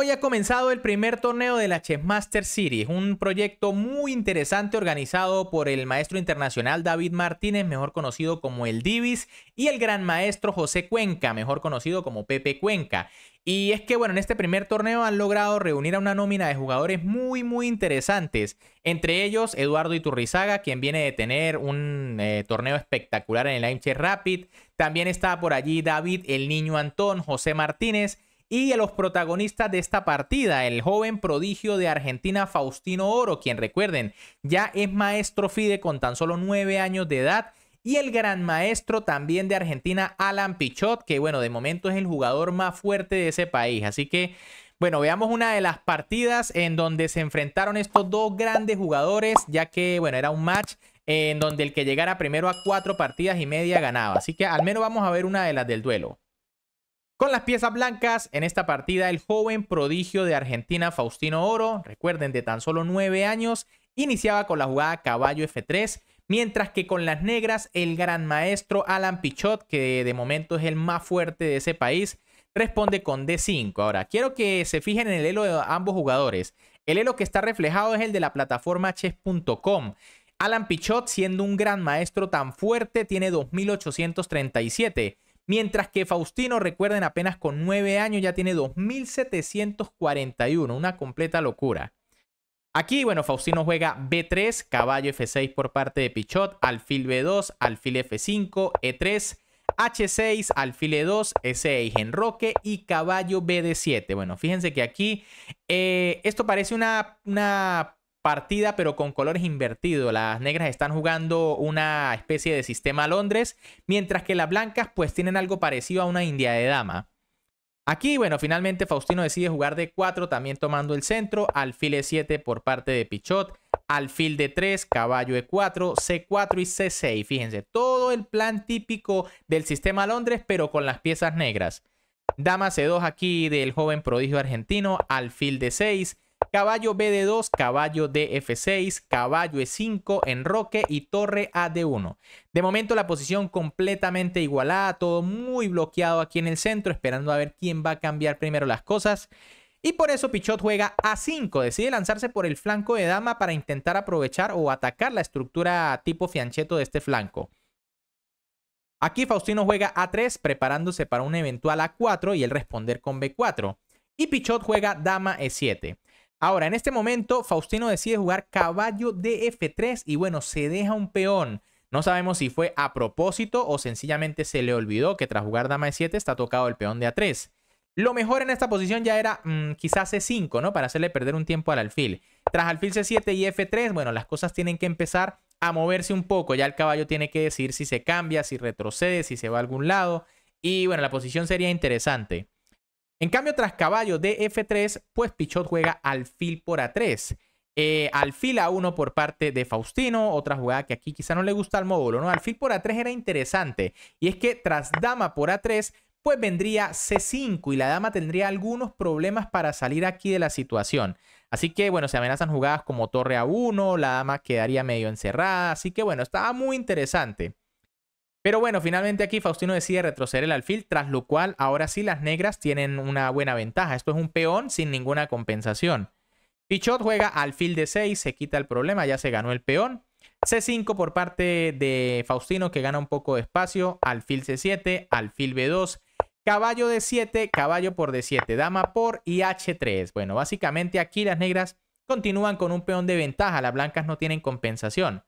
Hoy ha comenzado el primer torneo de la Master Series, un proyecto muy interesante organizado por el maestro internacional David Martínez, mejor conocido como el Divis, y el gran maestro José Cuenca, mejor conocido como Pepe Cuenca. Y es que, bueno, en este primer torneo han logrado reunir a una nómina de jugadores muy, muy interesantes. Entre ellos, Eduardo Iturrizaga, quien viene de tener un eh, torneo espectacular en el AIMCHE Rapid. También está por allí David, el niño Antón, José Martínez y a los protagonistas de esta partida, el joven prodigio de Argentina Faustino Oro, quien recuerden, ya es maestro FIDE con tan solo nueve años de edad. Y el gran maestro también de Argentina, Alan Pichot, que bueno, de momento es el jugador más fuerte de ese país. Así que bueno, veamos una de las partidas en donde se enfrentaron estos dos grandes jugadores, ya que, bueno, era un match en donde el que llegara primero a cuatro partidas y media ganaba. Así que al menos vamos a ver una de las del duelo. Con las piezas blancas, en esta partida el joven prodigio de Argentina Faustino Oro, recuerden de tan solo 9 años, iniciaba con la jugada caballo F3, mientras que con las negras el gran maestro Alan Pichot, que de momento es el más fuerte de ese país, responde con D5. Ahora, quiero que se fijen en el elo de ambos jugadores. El elo que está reflejado es el de la plataforma chess.com. Alan Pichot, siendo un gran maestro tan fuerte, tiene 2837 Mientras que Faustino, recuerden, apenas con 9 años ya tiene 2.741, una completa locura. Aquí, bueno, Faustino juega B3, caballo F6 por parte de Pichot, alfil B2, alfil F5, E3, H6, alfil E2, E6, roque y caballo bd 7 Bueno, fíjense que aquí eh, esto parece una partida pero con colores invertidos. Las negras están jugando una especie de sistema Londres, mientras que las blancas pues tienen algo parecido a una India de dama. Aquí, bueno, finalmente Faustino decide jugar de 4, también tomando el centro, alfil E7 por parte de Pichot, alfil D3, caballo E4, C4 y C6. Fíjense, todo el plan típico del sistema Londres, pero con las piezas negras. Dama C2 aquí del joven prodigio argentino, alfil D6, caballo B de 2, caballo D F6, caballo E5, roque y torre A de 1. De momento la posición completamente igualada, todo muy bloqueado aquí en el centro, esperando a ver quién va a cambiar primero las cosas. Y por eso Pichot juega A5, decide lanzarse por el flanco de dama para intentar aprovechar o atacar la estructura tipo fiancheto de este flanco. Aquí Faustino juega A3 preparándose para un eventual A4 y el responder con B4. Y Pichot juega dama E7. Ahora, en este momento, Faustino decide jugar caballo de F3 y bueno, se deja un peón. No sabemos si fue a propósito o sencillamente se le olvidó que tras jugar dama E7 está tocado el peón de A3. Lo mejor en esta posición ya era mm, quizás C5, ¿no? Para hacerle perder un tiempo al alfil. Tras alfil C7 y F3, bueno, las cosas tienen que empezar a moverse un poco. Ya el caballo tiene que decir si se cambia, si retrocede, si se va a algún lado. Y bueno, la posición sería interesante. En cambio, tras caballo de F3, pues Pichot juega alfil por A3. Al eh, alfil A1 por parte de Faustino, otra jugada que aquí quizá no le gusta al módulo, ¿no? Alfil por A3 era interesante. Y es que tras dama por A3, pues vendría C5 y la dama tendría algunos problemas para salir aquí de la situación. Así que bueno, se amenazan jugadas como torre A1, la dama quedaría medio encerrada, así que bueno, estaba muy interesante. Pero bueno, finalmente aquí Faustino decide retroceder el alfil, tras lo cual ahora sí las negras tienen una buena ventaja. Esto es un peón sin ninguna compensación. Pichot juega alfil de 6, se quita el problema, ya se ganó el peón. C5 por parte de Faustino que gana un poco de espacio, alfil C7, alfil B2, caballo de 7 caballo por D7, dama por y H3. Bueno, básicamente aquí las negras continúan con un peón de ventaja, las blancas no tienen compensación.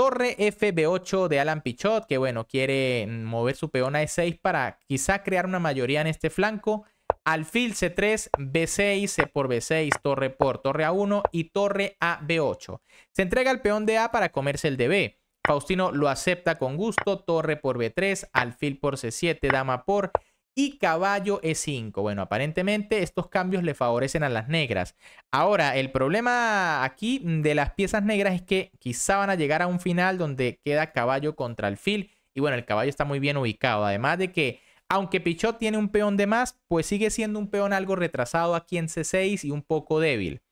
Torre FB8 de Alan Pichot, que bueno, quiere mover su peón a E6 para quizá crear una mayoría en este flanco. Alfil C3, B6, C por B6, torre por torre A1 y torre a B8. Se entrega el peón de A para comerse el de B. Faustino lo acepta con gusto, torre por B3, alfil por C7, dama por y caballo E5. Bueno, aparentemente estos cambios le favorecen a las negras. Ahora, el problema aquí de las piezas negras es que quizá van a llegar a un final donde queda caballo contra alfil. Y bueno, el caballo está muy bien ubicado. Además de que, aunque Pichot tiene un peón de más, pues sigue siendo un peón algo retrasado aquí en C6 y un poco débil.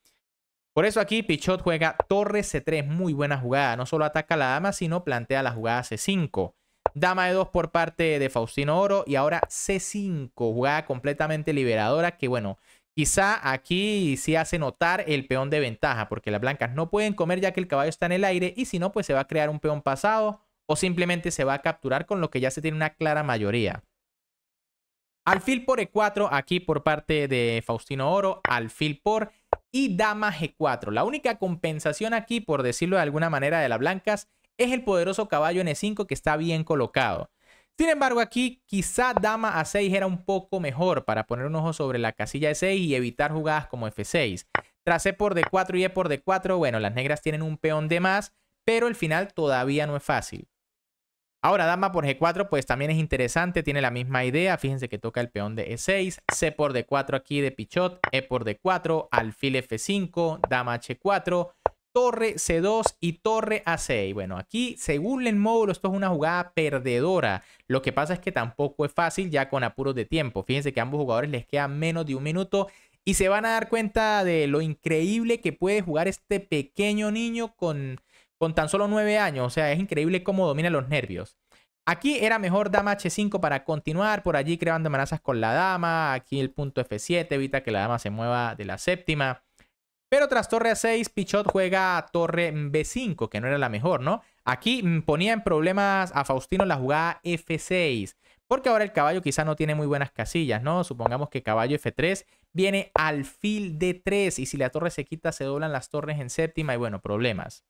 Por eso aquí Pichot juega torre C3, muy buena jugada. No solo ataca a la dama, sino plantea la jugada C5. Dama e 2 por parte de Faustino Oro. Y ahora C5, jugada completamente liberadora. Que bueno, quizá aquí sí hace notar el peón de ventaja. Porque las blancas no pueden comer ya que el caballo está en el aire. Y si no, pues se va a crear un peón pasado. O simplemente se va a capturar con lo que ya se tiene una clara mayoría. Alfil por E4, aquí por parte de Faustino Oro, alfil por y dama G4. La única compensación aquí, por decirlo de alguna manera, de las blancas es el poderoso caballo e 5 que está bien colocado. Sin embargo, aquí quizá dama A6 era un poco mejor para poner un ojo sobre la casilla E6 y evitar jugadas como F6. Tras E por D4 y E por D4, bueno, las negras tienen un peón de más, pero el final todavía no es fácil. Ahora, dama por G4, pues también es interesante, tiene la misma idea. Fíjense que toca el peón de E6, C por D4 aquí de Pichot, E por D4, alfil F5, dama H4, torre C2 y torre A6. Bueno, aquí según el módulo esto es una jugada perdedora. Lo que pasa es que tampoco es fácil ya con apuros de tiempo. Fíjense que a ambos jugadores les queda menos de un minuto y se van a dar cuenta de lo increíble que puede jugar este pequeño niño con, con tan solo 9 años. O sea, es increíble cómo domina los nervios. Aquí era mejor dama H5 para continuar, por allí creando amenazas con la dama, aquí el punto F7 evita que la dama se mueva de la séptima. Pero tras torre A6, Pichot juega torre B5, que no era la mejor, ¿no? Aquí mm, ponía en problemas a Faustino la jugada F6, porque ahora el caballo quizá no tiene muy buenas casillas, ¿no? Supongamos que caballo F3 viene al fil D3, y si la torre se quita se doblan las torres en séptima y bueno, problemas.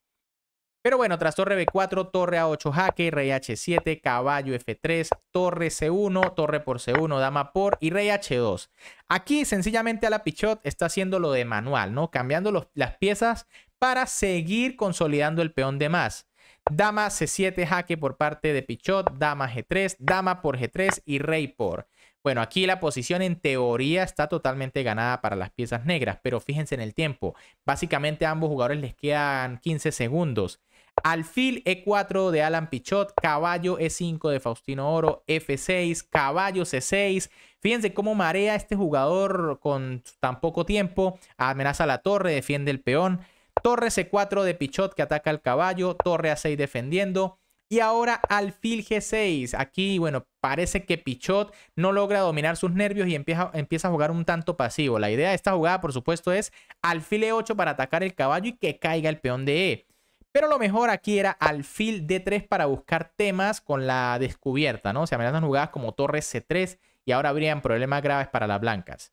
Pero bueno, tras torre B4, torre A8 jaque, rey H7, caballo F3, torre C1, torre por C1, dama por y rey H2. Aquí sencillamente a la Pichot está haciendo lo de manual, ¿no? Cambiando las piezas para seguir consolidando el peón de más. Dama C7 jaque por parte de Pichot, dama G3, dama por G3 y rey por. Bueno, aquí la posición en teoría está totalmente ganada para las piezas negras, pero fíjense en el tiempo. Básicamente a ambos jugadores les quedan 15 segundos. Alfil E4 de Alan Pichot, caballo E5 de Faustino Oro, F6, caballo C6. Fíjense cómo marea este jugador con tan poco tiempo. Amenaza la torre, defiende el peón. Torre C4 de Pichot que ataca al caballo, torre A6 defendiendo. Y ahora alfil G6. Aquí, bueno, parece que Pichot no logra dominar sus nervios y empieza, empieza a jugar un tanto pasivo. La idea de esta jugada, por supuesto, es alfil E8 para atacar el caballo y que caiga el peón de E. Pero lo mejor aquí era alfil D3 para buscar temas con la descubierta, ¿no? Se amenazan jugadas como torre C3 y ahora habrían problemas graves para las blancas.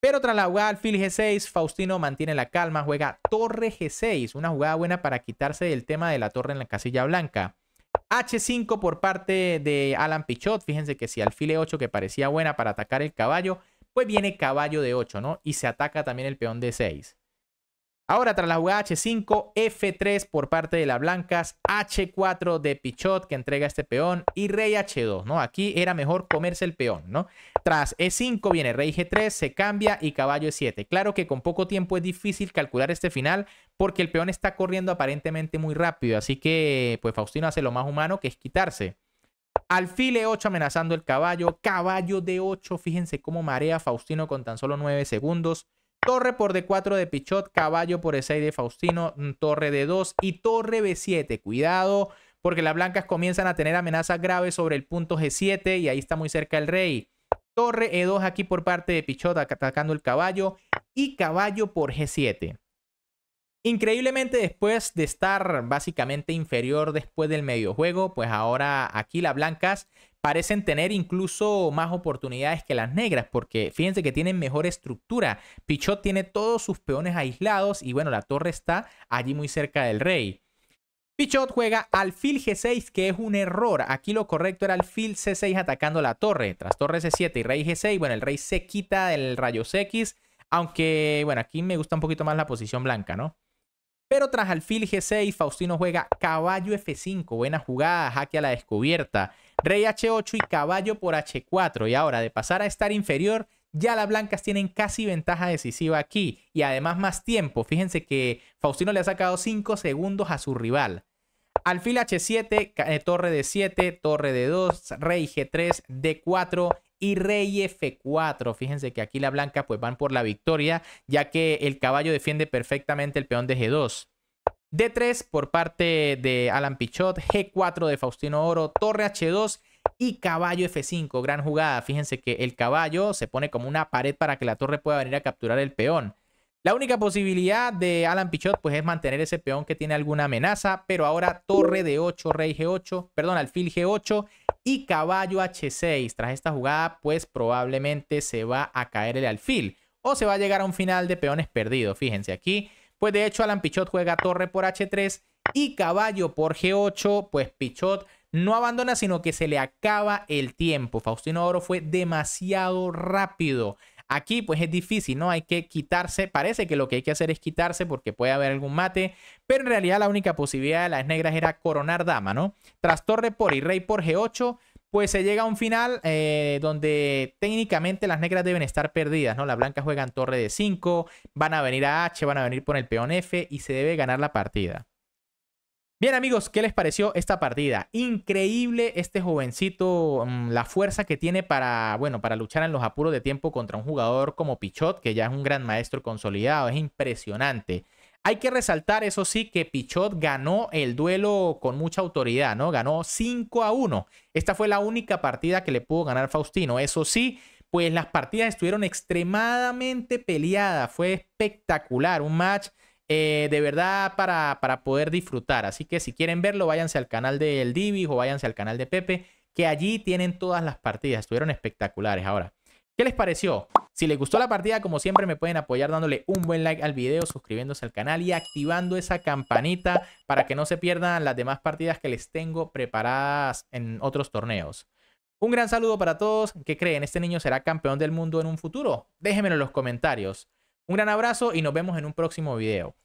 Pero tras la jugada alfil G6, Faustino mantiene la calma, juega torre G6, una jugada buena para quitarse del tema de la torre en la casilla blanca. H5 por parte de Alan Pichot. Fíjense que si alfile 8 que parecía buena para atacar el caballo, pues viene caballo de 8, ¿no? Y se ataca también el peón de 6. Ahora tras la jugada H5, F3 por parte de las blancas, H4 de Pichot que entrega este peón y Rey H2, ¿no? Aquí era mejor comerse el peón, ¿no? Tras E5 viene Rey G3, se cambia y caballo E7. Claro que con poco tiempo es difícil calcular este final porque el peón está corriendo aparentemente muy rápido, así que pues Faustino hace lo más humano que es quitarse. Alfil E8 amenazando el caballo, caballo D8, fíjense cómo marea Faustino con tan solo 9 segundos. Torre por D4 de Pichot, caballo por E6 de Faustino, mm, torre D2 y torre B7. Cuidado, porque las blancas comienzan a tener amenazas graves sobre el punto G7 y ahí está muy cerca el rey. Torre E2 aquí por parte de Pichot atacando el caballo y caballo por G7. Increíblemente después de estar básicamente inferior después del medio juego, pues ahora aquí las blancas parecen tener incluso más oportunidades que las negras, porque fíjense que tienen mejor estructura. Pichot tiene todos sus peones aislados y bueno, la torre está allí muy cerca del rey. Pichot juega alfil G6, que es un error. Aquí lo correcto era alfil C6 atacando la torre. Tras torre C7 y rey G6, bueno, el rey se quita del rayos X, aunque bueno, aquí me gusta un poquito más la posición blanca, ¿no? Pero tras alfil G6, Faustino juega caballo F5, buena jugada, jaque a la descubierta, rey H8 y caballo por H4. Y ahora, de pasar a estar inferior, ya las blancas tienen casi ventaja decisiva aquí y además más tiempo. Fíjense que Faustino le ha sacado 5 segundos a su rival. Alfil H7, eh, torre de 7, torre de 2, rey G3, D4 y rey F4. Fíjense que aquí la blanca pues van por la victoria, ya que el caballo defiende perfectamente el peón de G2. D3 por parte de Alan Pichot, G4 de Faustino Oro, torre H2 y caballo F5. Gran jugada. Fíjense que el caballo se pone como una pared para que la torre pueda venir a capturar el peón. La única posibilidad de Alan Pichot pues, es mantener ese peón que tiene alguna amenaza, pero ahora torre d 8, rey G8, perdón, alfil G8 y caballo h6. Tras esta jugada, pues probablemente se va a caer el alfil o se va a llegar a un final de peones perdido. Fíjense aquí, pues de hecho Alan Pichot juega torre por h3 y caballo por g8, pues Pichot no abandona, sino que se le acaba el tiempo. Faustino Oro fue demasiado rápido. Aquí pues es difícil, ¿no? Hay que quitarse, parece que lo que hay que hacer es quitarse porque puede haber algún mate, pero en realidad la única posibilidad de las negras era coronar dama, ¿no? Tras torre por y rey por G8, pues se llega a un final eh, donde técnicamente las negras deben estar perdidas, ¿no? Las blancas juegan torre de 5, van a venir a H, van a venir por el peón F y se debe ganar la partida. Bien amigos, ¿qué les pareció esta partida? Increíble este jovencito, mm, la fuerza que tiene para, bueno, para luchar en los apuros de tiempo contra un jugador como Pichot, que ya es un gran maestro consolidado, es impresionante. Hay que resaltar, eso sí, que Pichot ganó el duelo con mucha autoridad, ¿no? Ganó 5 a 1. Esta fue la única partida que le pudo ganar Faustino, eso sí, pues las partidas estuvieron extremadamente peleadas, fue espectacular, un match eh, de verdad para, para, poder disfrutar. Así que si quieren verlo, váyanse al canal del Divi o váyanse al canal de Pepe, que allí tienen todas las partidas. Estuvieron espectaculares ahora. ¿Qué les pareció? Si les gustó la partida, como siempre, me pueden apoyar dándole un buen like al video, suscribiéndose al canal y activando esa campanita para que no se pierdan las demás partidas que les tengo preparadas en otros torneos. Un gran saludo para todos. ¿Qué creen? ¿Este niño será campeón del mundo en un futuro? Déjenmelo en los comentarios. Un gran abrazo y nos vemos en un próximo video.